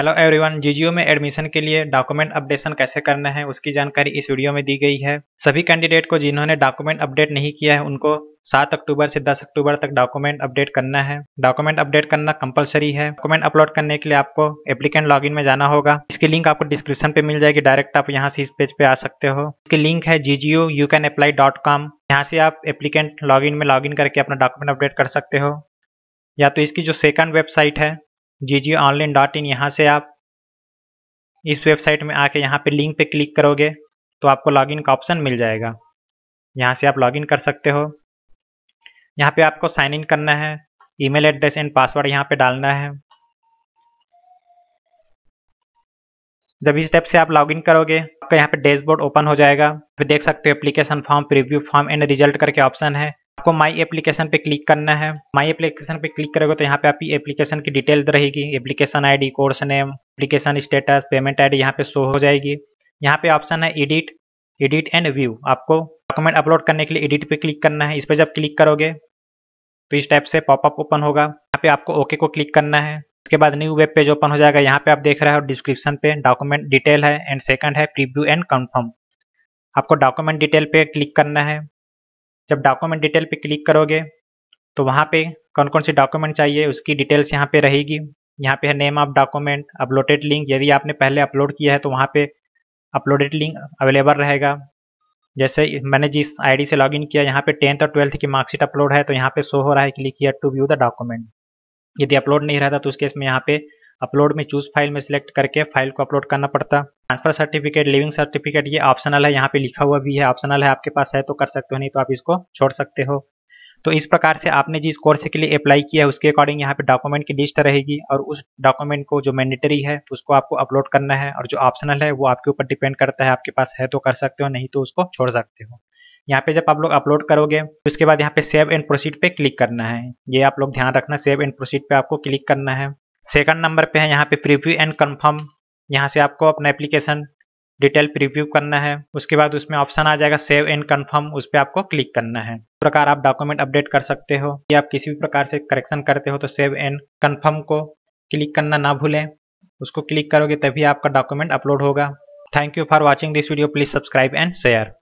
hello everyone जीजीओ में admission के लिए डॉक्यूमेंट अपडेशन कैसे करना है उसकी जानकारी इस वीडियो में दी गई है सभी कैंडिडेट को जिन्होंने डॉक्यूमेंट अपडेट नहीं किया है उनको 7 अक्टूबर से 10 अक्टूबर तक डॉक्यूमेंट अपडेट करना है डॉक्यूमेंट अपडेट करना कंपलसरी है डॉक्यूमेंट अपलोड करने के लिए आपको एप्लीकेंट लॉगिन में जाना होगा इसकी लिंक आपको डिस्क्रिप्शन पे मिल जाएगी डायरेक्ट आप यहाँ से इस पेज पे आ सकते हो इसकी लिंक है G G U can apply dot com यहाँ से आप एप्लीकेंट लॉग में लॉग करके अपना डॉक्यूमेंट अपडेट कर सकते हो या तो इसकी जो सेकंड वेबसाइट है G ji online dot in यहाँ से आप इस वेबसाइट में आके यहाँ पे लिंक पे क्लिक करोगे तो आपको लॉगिन का ऑप्शन मिल जाएगा यहाँ से आप लॉगिन कर सकते हो यहाँ पे आपको साइन इन करना है ईमेल एड्रेस एंड पासवर्ड यहाँ पे डालना है जब इस स्टेप से आप लॉगिन करोगे आपका यहाँ पे डैशबोर्ड ओपन हो जाएगा फिर देख सकते हो application form preview form and result करके ऑप्शन है आपको माई एप्लीकेशन पे क्लिक करना है माई एप्लीकेशन पे क्लिक करेगा तो यहाँ पे आपकी एप्लीकेशन की डिटेल रहेगी application ID course name application status payment ID यहाँ पे शो हो जाएगी यहाँ पे ऑप्शन है एडिट एडिट एंड व्यू आपको डॉक्यूमेंट अपलोड करने के लिए एडिट पे क्लिक करना है इस पर जब क्लिक करोगे तो इस टाइप से पॉपअप ओपन होगा यहाँ पे आपको ओके को क्लिक करना है उसके बाद न्यू वेब पेज ओपन हो जाएगा यहाँ पे आप देख रहे हो डिस्क्रिप्शन पे डॉक्यूमेंट डिटेल है एंड सेकंड है प्रीव्यू एंड कंफर्म आपको डॉक्यूमेंट डिटेल पे क्लिक करना है जब डॉक्यूमेंट डिटेल पे क्लिक करोगे तो वहाँ पे कौन कौन सी डॉक्यूमेंट चाहिए उसकी डिटेल्स यहाँ पे रहेगी यहाँ पे है name of document uploaded link यदि आपने पहले अपलोड किया है तो वहाँ पे अपलोडेड लिंक अवेलेबल रहेगा जैसे मैंने जिस आई से लॉगिन किया यहाँ पे टेंथ और ट्वेल्थ की मार्कशीट अपलोड है तो यहाँ पे शो हो रहा है क्लिक किया टू व्यू द डॉक्यूमेंट यदि अपलोड नहीं रहता तो उस केस में यहाँ पे अपलोड में चूज फाइल में सिलेक्ट करके फाइल को अपलोड करना पड़ता ट्रांसफर सर्टिफिकेट लिविंग सर्टिफिकेट ये ऑप्शनल है यहाँ पे लिखा हुआ भी है ऑप्शनल है आपके पास है तो कर सकते हो नहीं तो आप इसको छोड़ सकते हो तो इस प्रकार से आपने जिस कोर्स के लिए अप्लाई किया है उसके अकॉर्डिंग यहाँ पे डॉक्यूमेंट की लिस्ट रहेगी और उस डॉक्यूमेंट को जो मैंडेटरी है उसको आपको अपलोड करना है और जो ऑप्शनल है वो आपके ऊपर डिपेंड करता है आपके पास है तो कर सकते हो नहीं तो उसको छोड़ सकते हो यहाँ पे जब आप लोग अपलोड करोगे उसके बाद यहाँ पे सेव एंड प्रोसीड पे क्लिक करना है ये आप लोग ध्यान रखना सेव एंड प्रोसीड पे आपको क्लिक करना है सेकंड नंबर पे है यहाँ पे प्रीव्यू एंड कंफर्म यहाँ से आपको अपना एप्लीकेशन डिटेल प्रिव्यू करना है उसके बाद उसमें ऑप्शन आ जाएगा सेव एंड कंफर्म उस पर आपको क्लिक करना है प्रकार आप डॉक्यूमेंट अपडेट कर सकते हो या आप किसी भी प्रकार से करेक्शन करते हो तो सेव एंड कंफर्म को क्लिक करना ना भूलें उसको क्लिक करोगे तभी आपका डॉक्यूमेंट अपलोड होगा thank you for watching this video please subscribe and share